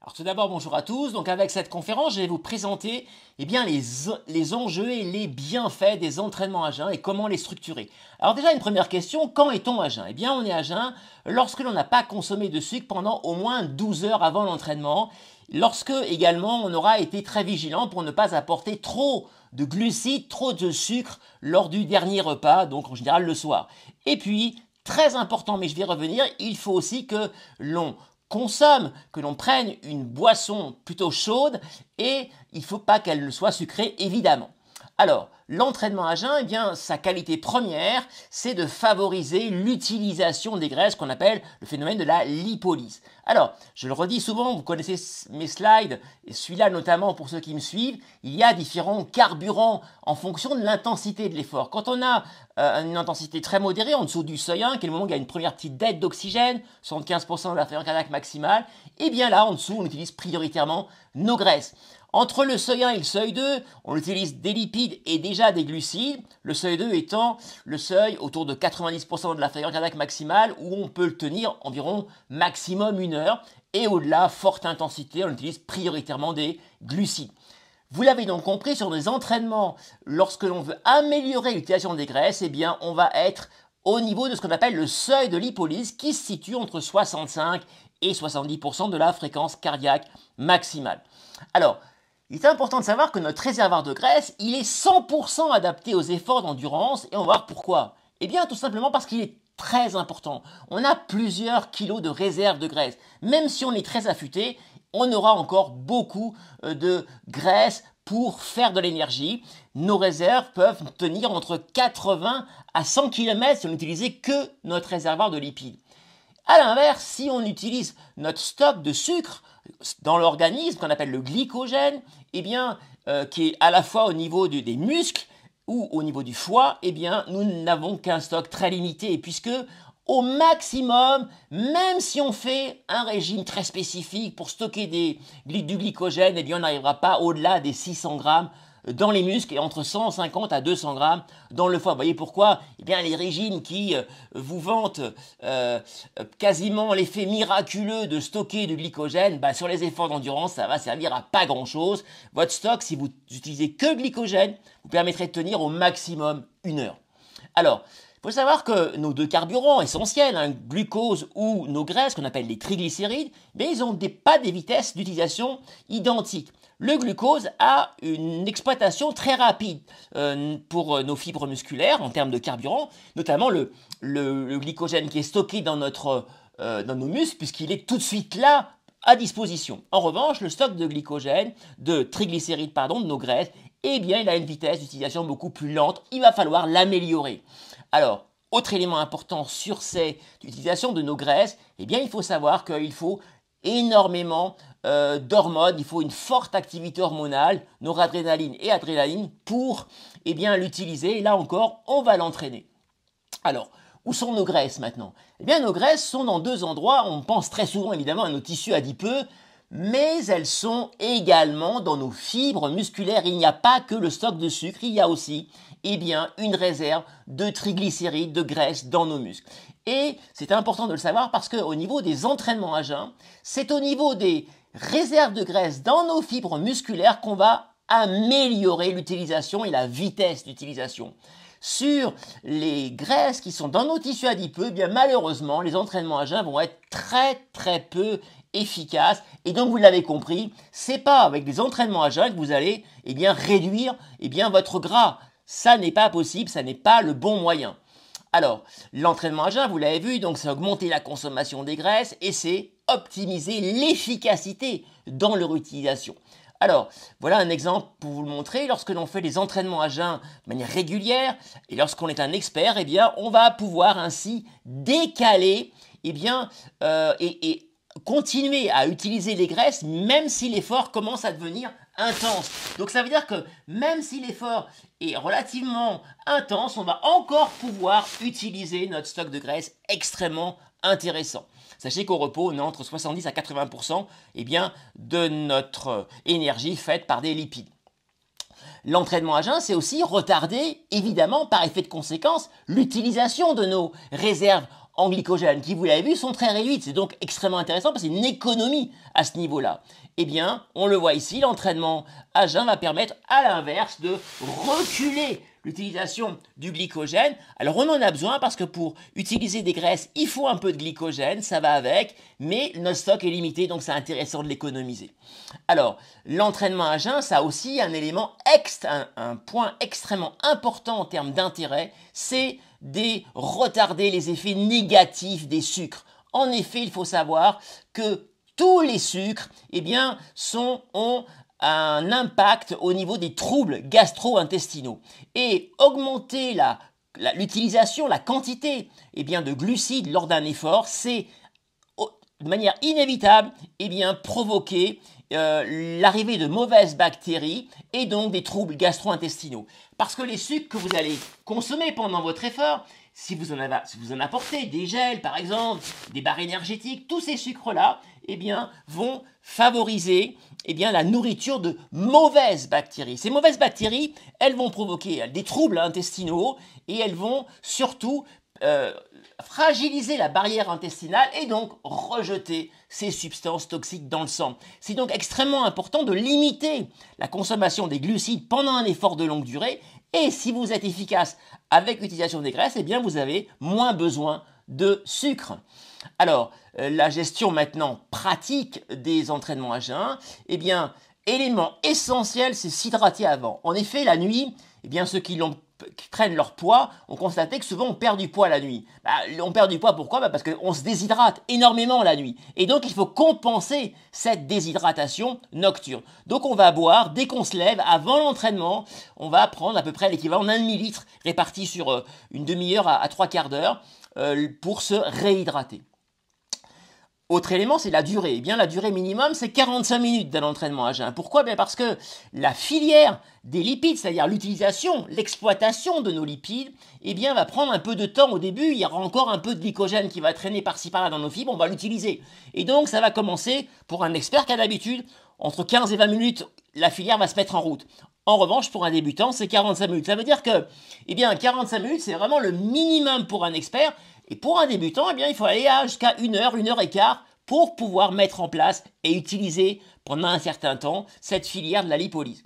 Alors tout d'abord, bonjour à tous. Donc avec cette conférence, je vais vous présenter eh bien, les, les, enjeux et les bienfaits des entraînements à jeun et comment les structurer. Alors déjà, une première question, quand est-on à jeun Eh bien, on est à jeun lorsque l'on n'a pas consommé de sucre pendant au moins 12 heures avant l'entraînement, lorsque également on aura été très vigilant pour ne pas apporter trop de glucides, trop de sucre lors du dernier repas, donc en général le soir. Et puis, très important, mais je vais revenir, il faut aussi que l'on consomme, que l'on prenne une boisson plutôt chaude et il ne faut pas qu'elle ne soit sucrée évidemment. Alors, l'entraînement à jeun, eh bien, sa qualité première, c'est de favoriser l'utilisation des graisses qu'on appelle le phénomène de la lipolyse. Alors, je le redis souvent, vous connaissez mes slides, et celui-là notamment pour ceux qui me suivent, il y a différents carburants en fonction de l'intensité de l'effort. Quand on a euh, une intensité très modérée, en dessous du seuil 1, qui moment il y a une première petite dette d'oxygène, 75% de la fréquence cardiaque maximale, et eh bien là, en dessous, on utilise prioritairement nos graisses. Entre le seuil 1 et le seuil 2, on utilise des lipides et déjà des glucides, le seuil 2 étant le seuil autour de 90% de la fréquence cardiaque maximale où on peut le tenir environ maximum une heure et au-delà, forte intensité, on utilise prioritairement des glucides. Vous l'avez donc compris, sur des entraînements, lorsque l'on veut améliorer l'utilisation des graisses, eh bien, on va être au niveau de ce qu'on appelle le seuil de lipolyse qui se situe entre 65 et 70% de la fréquence cardiaque maximale. Alors, il est important de savoir que notre réservoir de graisse, il est 100% adapté aux efforts d'endurance et on va voir pourquoi. Eh bien, tout simplement parce qu'il est très important. On a plusieurs kilos de réserve de graisse. Même si on est très affûté, on aura encore beaucoup euh, de graisse pour faire de l'énergie. Nos réserves peuvent tenir entre 80 à 100 km si on n'utilisait que notre réservoir de lipides. A l'inverse, si on utilise notre stock de sucre dans l'organisme, qu'on appelle le glycogène, eh bien, euh, qui est à la fois au niveau des muscles ou au niveau du foie, eh bien, nous n'avons qu'un stock très limité, puisque au maximum, même si on fait un régime très spécifique pour stocker des, du glycogène, et eh bien, on n'arrivera pas au-delà des 600 grammes dans les muscles et entre 150 à 200 grammes dans le foie. Vous voyez pourquoi Eh bien, les régimes qui euh, vous vantent euh, euh, quasiment l'effet miraculeux de stocker du glycogène, bah, sur les efforts d'endurance, ça va servir à pas grand-chose. Votre stock, si vous n'utilisez que glycogène, vous permettrait de tenir au maximum une heure. Alors, il faut savoir que nos deux carburants essentiels, hein, glucose ou nos graisses qu'on appelle les triglycérides, mais ils n'ont pas des vitesses d'utilisation identiques. Le glucose a une exploitation très rapide euh, pour euh, nos fibres musculaires en termes de carburant, notamment le, glycogène qui est stocké dans, notre, euh, nos muscles puisqu'il est tout de suite là à disposition. En revanche, le stock de glycogène, de triglycérides, pardon, de nos graisses, eh bien, il a une vitesse d'utilisation beaucoup plus lente. Il va falloir l'améliorer. Alors, autre élément important sur cette utilisation de nos graisses, eh bien, il faut savoir qu'il faut énormément euh, d'hormones, il faut une forte activité hormonale, noradrénaline et adrénaline, pour eh bien, l'utiliser. Et là encore, on va l'entraîner. Alors, où sont nos graisses maintenant Eh bien, nos graisses sont dans deux endroits. On pense très souvent évidemment à nos tissus adipeux, mais elles sont également dans nos fibres musculaires. Il n'y a pas que le stock de sucre, il y a aussi eh bien, une réserve de triglycérides, de graisse dans nos muscles. Et c'est important de le savoir parce qu'au niveau des entraînements à jeun, c'est au niveau des réserves de graisse dans nos fibres musculaires qu'on va améliorer l'utilisation et la vitesse d'utilisation. Sur les graisses qui sont dans nos tissus adipeux, eh bien malheureusement, les entraînements à jeun vont être très très peu efficaces. Et donc, vous l'avez compris, c'est pas avec des entraînements à jeun que vous allez, eh bien, réduire, bien, votre gras. Ça n'est pas possible, ça n'est pas le bon moyen. Alors, l'entraînement à jeun, vous l'avez vu, donc c'est augmenter la consommation des graisses et c'est optimiser l'efficacité dans leur utilisation. Alors, voilà un exemple pour vous le montrer. Lorsque l'on fait des entraînements à jeun de manière régulière et lorsqu'on est un expert, eh bien, on va pouvoir ainsi décaler et eh bien, euh, et, et continuer à utiliser les graisses même si l'effort commence à devenir intense. Donc ça veut dire que même si l'effort est relativement intense, on va encore pouvoir utiliser notre stock de graisse extrêmement intéressant. Sachez qu'au repos, on a entre 70 à 80% eh bien, de notre énergie faite par des lipides. L'entraînement à jeun, c'est aussi retarder, évidemment, par effet de conséquence, l'utilisation de nos réserves en glycogène, qui, vous l'avez vu, sont très réduites. C'est donc extrêmement intéressant parce que c'est une économie à ce niveau-là. Eh bien, on le voit ici, l'entraînement à jeun va permettre, à l'inverse, de reculer l'utilisation du glycogène. Alors on en a besoin parce que pour utiliser des graisses, il faut un peu de glycogène, ça va avec, mais notre stock est limité, donc c'est intéressant de l'économiser. Alors l'entraînement à jeun, ça a aussi un élément extra, un, point extrêmement important en termes d'intérêt, c'est de retarder les effets négatifs des sucres. En effet, il faut savoir que tous les sucres, eh bien, sont, ont un impact au niveau des troubles gastro-intestinaux. Et augmenter l'utilisation, la, quantité eh bien, de glucides lors d'un effort, c'est de manière inévitable eh bien, provoquer euh, l'arrivée de mauvaises bactéries et donc des troubles gastro-intestinaux. Parce que les sucres que vous allez consommer pendant votre effort, si vous en, apportez des gels, par exemple, des barres énergétiques, tous ces sucres-là, eh bien, vont favoriser eh bien, la nourriture de mauvaises bactéries. Ces mauvaises bactéries, elles vont provoquer des troubles intestinaux et elles vont surtout euh, fragiliser la barrière intestinale et donc rejeter ces substances toxiques dans le sang. C'est donc extrêmement important de limiter la consommation des glucides pendant un effort de longue durée et si vous êtes efficace avec l'utilisation des graisses, eh bien vous avez moins besoin de sucre. Alors, euh, la gestion maintenant pratique des entraînements à jeun, eh bien, élément essentiel, c'est s'hydrater avant. En effet, la nuit, eh bien, ceux qui l'ont qui prennent leur poids, on constaté que souvent on perd du poids la nuit. Bah, on perd du poids pourquoi bah, Parce qu'on se déshydrate énormément la nuit. Et donc il faut compenser cette déshydratation nocturne. Donc on va boire dès qu'on se lève, avant l'entraînement, on va prendre à peu près l'équivalent d'un demi-litre réparti sur euh, une demi-heure à, trois quarts d'heure euh, pour se réhydrater. Autre élément, c'est la durée. Eh bien, la durée minimum, c'est 45 minutes d'un entraînement à jeun. Pourquoi ben, Parce que la filière des lipides, c'est-à-dire l'utilisation, l'exploitation de nos lipides, eh bien, va prendre un peu de temps au début. Il y aura encore un peu de glycogène qui va traîner par-ci par-là dans nos fibres. On va l'utiliser. Et donc, ça va commencer, pour un expert qui a d'habitude, entre 15 et 20 minutes, la filière va se mettre en route. En revanche, pour un débutant, c'est 45 minutes. Ça veut dire que, eh bien, 45 minutes, c'est vraiment le minimum pour un expert. Et pour un débutant, eh bien, il faut aller jusqu'à une heure, une heure et quart pour pouvoir mettre en place et utiliser pendant un certain temps cette filière de la lipolyse.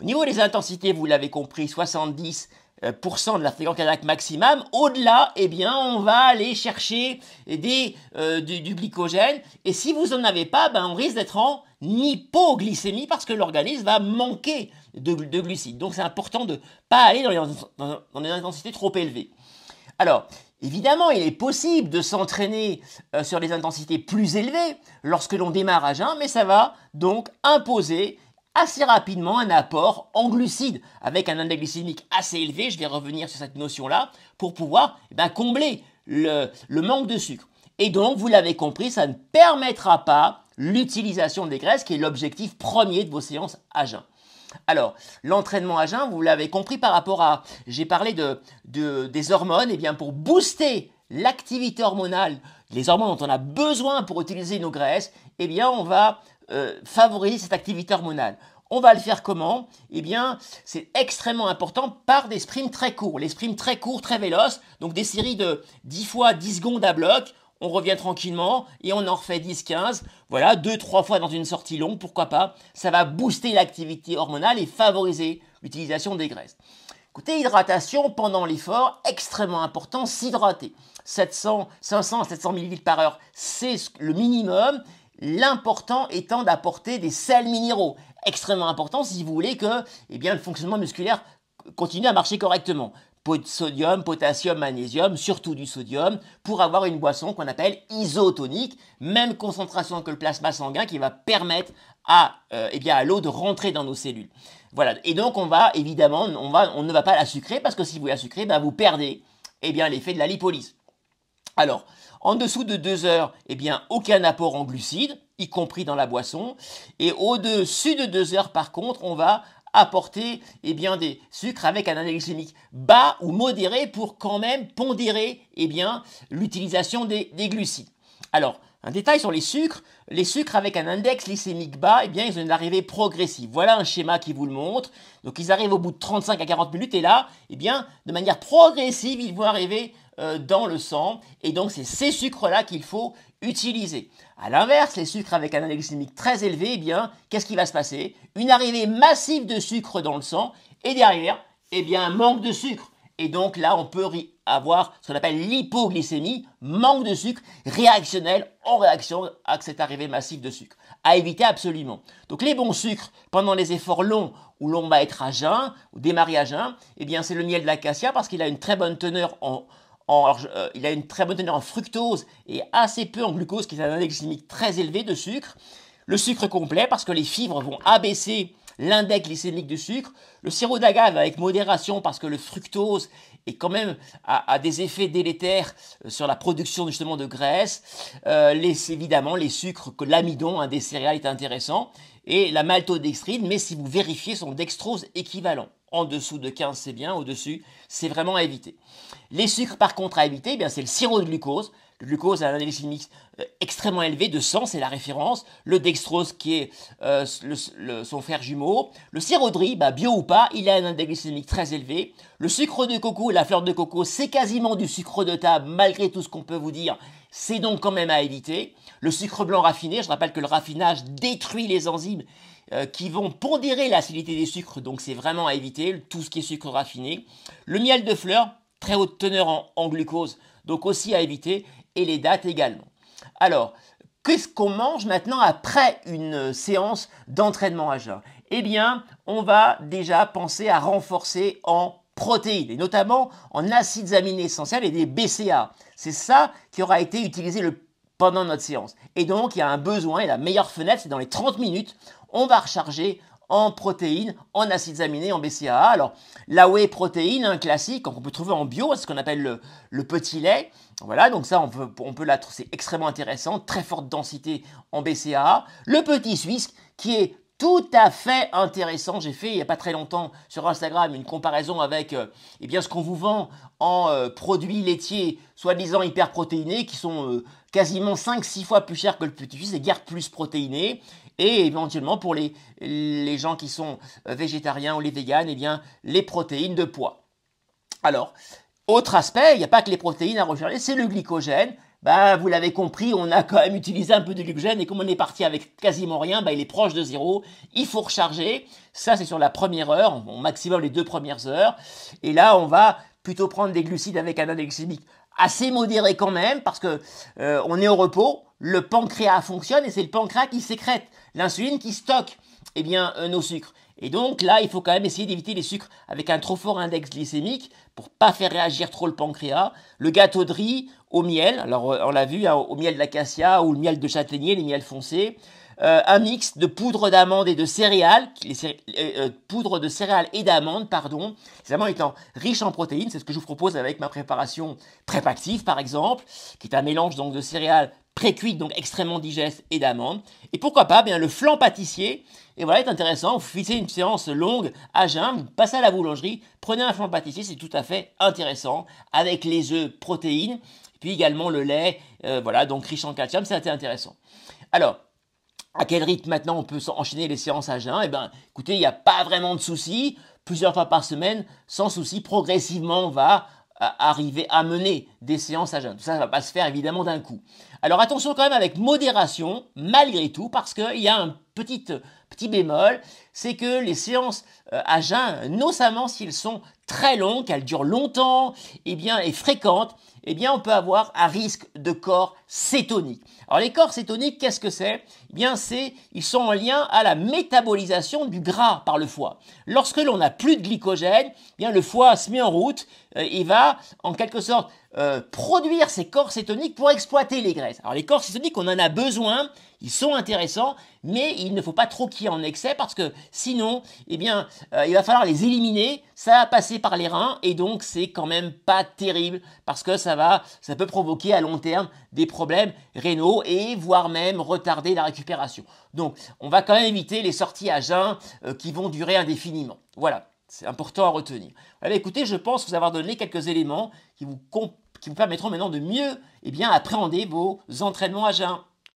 Au niveau des intensités, vous l'avez compris, 70 euh, de la fréquence cardiaque maximum. Au-delà, eh bien, on va aller chercher euh, du, glycogène. Et si vous n'en avez pas, ben, on risque d'être en hypoglycémie parce que l'organisme va manquer de, glucides. Donc, c'est important de ne pas aller dans, dans des intensités trop élevées. Alors, Évidemment, il est possible de s'entraîner euh, sur des intensités plus élevées lorsque l'on démarre à jeun, mais ça va donc imposer assez rapidement un apport en glucides avec un index glycémique assez élevé, je vais revenir sur cette notion-là, pour pouvoir eh ben, combler le manque de sucre. Et donc, vous l'avez compris, ça ne permettra pas l'utilisation des graisses qui est l'objectif premier de vos séances à jeun. Alors, l'entraînement à jeun, vous l'avez compris par rapport à, j'ai parlé des hormones, et eh bien pour booster l'activité hormonale, les hormones dont on a besoin pour utiliser nos graisses, eh bien on va euh, favoriser cette activité hormonale. On va le faire comment Et eh bien, c'est extrêmement important par des sprints très courts. Les sprints très courts, très véloces, donc des séries de 10 fois 10 secondes à bloc, on revient tranquillement et on en refait 10-15, voilà, 2-3 fois dans une sortie longue, pourquoi pas. Ça va booster l'activité hormonale et favoriser l'utilisation des graisses. Écoutez, hydratation, pendant l'effort, extrêmement important, s'hydrater. 500 à 700 ml par heure, c'est le minimum. L'important étant d'apporter des sels minéraux. Extrêmement important si vous voulez que eh bien, le fonctionnement musculaire continue à marcher correctement sodium, potassium, magnésium, surtout du sodium, pour avoir une boisson qu'on appelle isotonique, même concentration que le plasma sanguin qui va permettre à, euh, eh l'eau de rentrer dans nos cellules. Voilà. Et donc on va évidemment, on, ne va pas la sucrer parce que si vous la sucrez, ben, vous perdez eh bien, l'effet de la lipolyse. Alors, en dessous de 2 heures, eh bien, aucun apport en glucides, y compris dans la boisson. Et au-dessus de 2 heures, par contre, on va apporter et eh bien, des sucres avec un index glycémique bas ou modéré pour quand même pondérer eh bien, l'utilisation des, glucides. Alors, un détail sur les sucres, les sucres avec un index glycémique bas, et eh bien, ils ont une arrivée progressive. Voilà un schéma qui vous le montre. Donc, ils arrivent au bout de 35 à 40 minutes et là, et bien, de manière progressive, ils vont arriver euh, dans le sang. Et donc, c'est ces sucres-là qu'il faut utilisés. A l'inverse, les sucres avec un index glycémique très élevé, eh bien, qu'est-ce qui va se passer Une arrivée massive de sucre dans le sang et derrière, eh bien, un manque de sucre. Et donc là, on peut avoir ce qu'on appelle l'hypoglycémie, manque de sucre réactionnel en réaction à cette arrivée massive de sucre. À éviter absolument. Donc les bons sucres pendant les efforts longs où l'on va être à jeun, ou démarrer à jeun, eh bien c'est le miel de l'acacia parce qu'il a une très bonne teneur en, euh, il a une très bonne teneur en fructose et assez peu en glucose, qui est un index glycémique très élevé de sucre. Le sucre complet, parce que les fibres vont abaisser l'index glycémique du sucre. Le sirop d'agave avec modération, parce que le fructose est quand même a, des effets délétères euh, sur la production justement de graisse. Euh, évidemment, les sucres, que l'amidon, un des céréales, est intéressant. Et la maltodextrine, mais si vous vérifiez son dextrose équivalent. En dessous de 15, c'est bien. Au-dessus, c'est vraiment à éviter. Les sucres, par contre, à éviter, eh bien, c'est le sirop de glucose. Le glucose a un indice glycémique euh, extrêmement élevé, de 100, c'est la référence. Le dextrose, qui est euh, son frère jumeau. Le sirop de bah, bio ou pas, il a un indice glycémique très élevé. Le sucre de coco, et la fleur de coco, c'est quasiment du sucre de table, malgré tout ce qu'on peut vous dire. C'est donc quand même à éviter. Le sucre blanc raffiné, je rappelle que le raffinage détruit les enzymes euh, qui vont pondérer l'acidité des sucres, donc c'est vraiment à éviter, tout ce qui est sucre raffiné. Le miel de fleurs, très haute teneur en, glucose, donc aussi à éviter, et les dates également. Alors, qu'est-ce qu'on mange maintenant après une séance d'entraînement à jeun Eh bien, on va déjà penser à renforcer en protéines, et notamment en acides aminés essentiels et des BCA. C'est ça qui aura été utilisé le pendant notre séance. Et donc, il y a un besoin, et la meilleure fenêtre, c'est dans les 30 minutes, on va recharger en protéines, en acides aminés, en BCAA. Alors, la whey protéine, un classique, qu'on peut trouver en bio, ce qu'on appelle le, petit lait. Voilà, donc ça, on peut, on la trouver, c'est extrêmement intéressant, très forte densité en BCAA. Le petit suisse, qui est tout à fait intéressant. J'ai fait il n'y a pas très longtemps sur Instagram une comparaison avec euh, eh bien, ce qu'on vous vend en euh, produits laitiers soi-disant hyperprotéinés qui sont euh, quasiment 5-6 fois plus chers que le petit-fils et guère plus protéinés. Et éventuellement pour les, gens qui sont végétariens ou les véganes, et eh bien, les protéines de poids. Alors, autre aspect, il n'y a pas que les protéines à rechercher, c'est le glycogène, bah, vous l'avez compris, on a quand même utilisé un peu de glycogène et comme on est parti avec quasiment rien, bah, il est proche de zéro. Il faut recharger. Ça, c'est sur la première heure, au maximum les deux premières heures. Et là, on va plutôt prendre des glucides avec un index assez modéré quand même parce que euh, on est au repos, le pancréas fonctionne et c'est le pancréas qui sécrète l'insuline qui stocke eh bien, euh, nos sucres. Et donc là, il faut quand même essayer d'éviter les sucres avec un trop fort index glycémique pour pas faire réagir trop le pancréas. Le gâteau de riz au miel, alors euh, on l'a vu, hein, au miel de d'acacia ou le miel de châtaignier, les miels foncés. Euh, un mix de poudre d'amande et de céréales, euh, poudre de céréales et d'amandes, pardon, amandes étant riches en protéines, c'est ce que je vous propose avec ma préparation pré par exemple, qui est un mélange donc de céréales pré-cuites, donc extrêmement digestes, et d'amandes. Et pourquoi pas eh bien, le flan pâtissier, et voilà, c'est intéressant. Vous fixez une séance longue à jeun, vous passez à la boulangerie, prenez un flan pâtissier, c'est tout à fait intéressant, avec les œufs protéines, puis également le lait, euh, voilà, donc riche en calcium, c'est intéressant. Alors, à quel rythme maintenant on peut enchaîner les séances à jeun Eh bien, écoutez, il n'y a pas vraiment de souci. Plusieurs fois par semaine, sans souci, progressivement, on va euh, arriver à mener des séances à jeun. Tout ça, va pas se faire évidemment d'un coup. Alors attention quand même avec modération, malgré tout, parce qu'il y a un petite, petit bémol, c'est que les séances euh, à jeun, notamment s'ils sont très longues, qu'elles durent longtemps et, eh bien, et fréquentes, eh bien, on peut avoir un risque de corps cétonique. Alors, les corps cétoniques, qu'est-ce que c'est eh bien, c'est, ils sont en lien à la métabolisation du gras par le foie. Lorsque l'on n'a plus de glycogène, bien, le foie se met en route euh, et va, en quelque sorte, euh, produire ces corps cétoniques pour exploiter les graisses. Alors, les corps cétoniques, on en a besoin ils sont intéressants, mais il ne faut pas trop qu'il y ait en excès parce que sinon, eh bien, euh, il va falloir les éliminer. Ça va passer par les reins et donc c'est quand même pas terrible parce que ça va, ça peut provoquer à long terme des problèmes rénaux et voire même retarder la récupération. Donc, on va quand même éviter les sorties à jeun euh, qui vont durer indéfiniment. Voilà. C'est important à retenir. Eh écoutez, je pense vous avoir donné quelques éléments qui vous, permettront maintenant de mieux eh bien, appréhender vos entraînements à jeun.